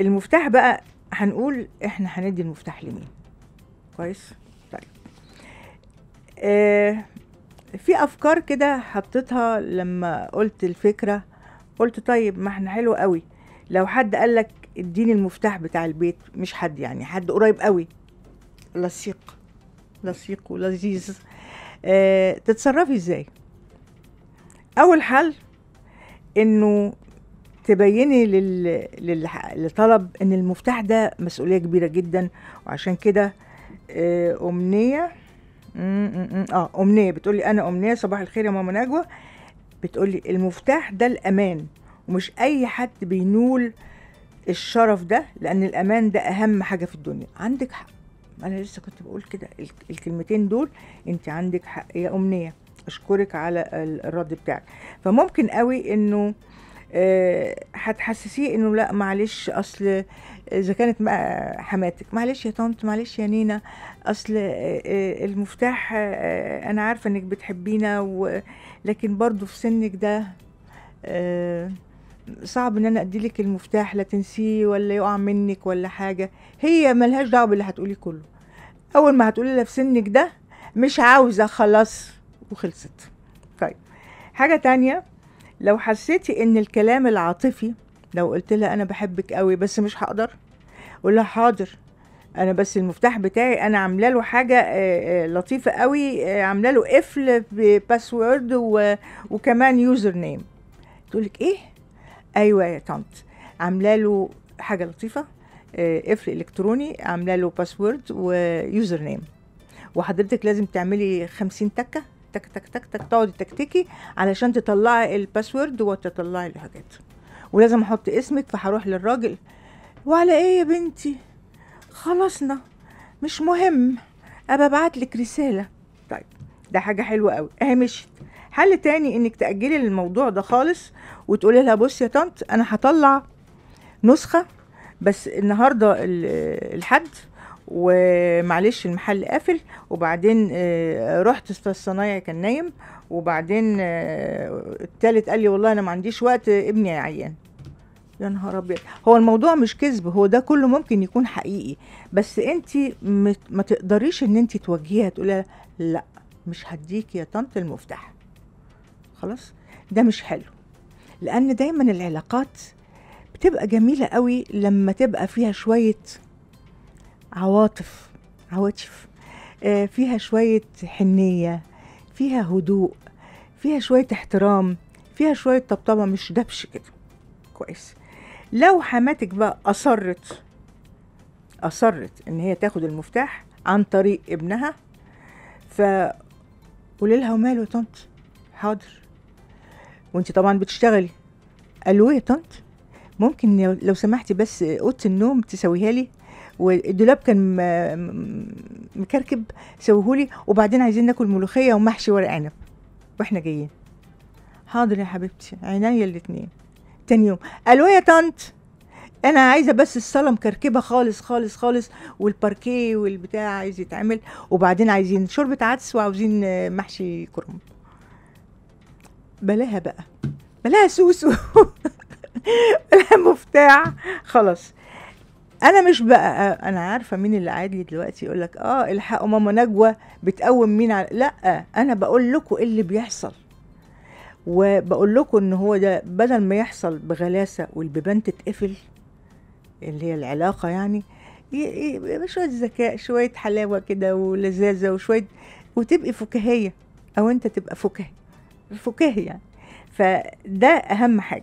المفتاح بقى هنقول احنا هندي المفتاح لمين كويس طيب آه في افكار كده حطيتها لما قلت الفكره قلت طيب ما احنا حلو قوي لو حد قال لك اديني المفتاح بتاع البيت مش حد يعني حد قريب قوي لصيق لصيق ولذيذ آه تتصرفي ازاي اول حل انه تبيني للطلب ان المفتاح ده مسؤوليه كبيره جدا وعشان كده آه، امنيه اه امنيه بتقولي انا امنيه صباح الخير يا ماما نجوى بتقولي المفتاح ده الامان ومش اي حد بينول الشرف ده لان الامان ده اهم حاجه في الدنيا عندك حق انا لسه كنت بقول كده الكلمتين دول انت عندك حق يا امنيه اشكرك على الرد بتاعك فممكن قوي انه آه، هتحسسيه انه لا معلش اصل اذا كانت حماتك معلش يا طنط معلش يا نينا اصل آه، آه، المفتاح انا عارفه انك بتحبينا لكن برضو في سنك ده صعب ان انا اديلك المفتاح لا تنسيه ولا يقع منك ولا حاجه هي ملهاش دعوه باللي هتقولي كله اول ما هتقولي لها في سنك ده مش عاوزه خلاص وخلصت طيب حاجه تانية لو حسيتي ان الكلام العاطفي لو قلت لها انا بحبك قوي بس مش هقدر قول لها حاضر انا بس المفتاح بتاعي انا عامله له حاجه آه، آه، لطيفه قوي آه، عامله له قفل بباسورد وكمان يوزر نيم لك ايه ايوه يا طنط عامله له حاجه لطيفه قفل الكتروني عامله له باسورد ويوزر نيم وحضرتك لازم تعملي خمسين تكه تك تك تك تك تقعدي تكتكي علشان تطلعي الباسورد وتطلعي الحاجات ولازم احط اسمك فهروح للراجل وعلى ايه يا بنتي خلصنا مش مهم ابقى ابعت لك رساله طيب ده حاجه حلوه قوي اهي مشيت حل تاني انك تاجلي الموضوع ده خالص وتقولي لها بصي يا طنط انا هطلع نسخه بس النهارده الحد ومعلش المحل قافل وبعدين آه، رحت الصنايع كان نايم وبعدين آه، التالت قال لي والله انا ما عنديش وقت ابني عيان يا نهار ابيض هو الموضوع مش كذب هو ده كله ممكن يكون حقيقي بس انت ما تقدريش ان انت توجهيها تقولي لا مش هديك يا طنط المفتاح خلاص ده مش حلو لان دايما العلاقات بتبقى جميله قوي لما تبقى فيها شويه عواطف عواطف آه، فيها شوية حنية فيها هدوء فيها شوية احترام فيها شوية طبطبة مش دبش كده كويس لو حماتك بقى أصرت أصرت إن هي تاخد المفتاح عن طريق ابنها ف قولي لها وماله يا طنط حاضر وانت طبعا بتشتغلي قالوا يا طنط ممكن لو سمحتي بس اوضه النوم تسويها لي والدولاب كان مكركب سويهولي وبعدين عايزين ناكل ملوخيه ومحشي ورق عنب واحنا جايين حاضر يا حبيبتي عينيا الاتنين تاني يوم الو يا طنط انا عايزه بس الصاله مكركبه خالص خالص خالص والباركيه والبتاع عايز يتعمل وبعدين عايزين شوربه عدس وعاوزين محشي كرنب بلاها بقى بلاها سوسو بلاها مفتاح خلاص انا مش بقى انا عارفه مين اللي قاعد لي دلوقتي يقول لك اه الحقوا ماما نجوى بتقوم مين على لا انا بقول لكم ايه اللي بيحصل وبقول لكم ان هو ده بدل ما يحصل بغلاسه والبيبان تتقفل اللي هي العلاقه يعني شويه ذكاء شويه حلاوه كده ولذاذه وشويه وتبقي فكاهيه او انت تبقى فكاهي فكاهي يعني فده اهم حاجه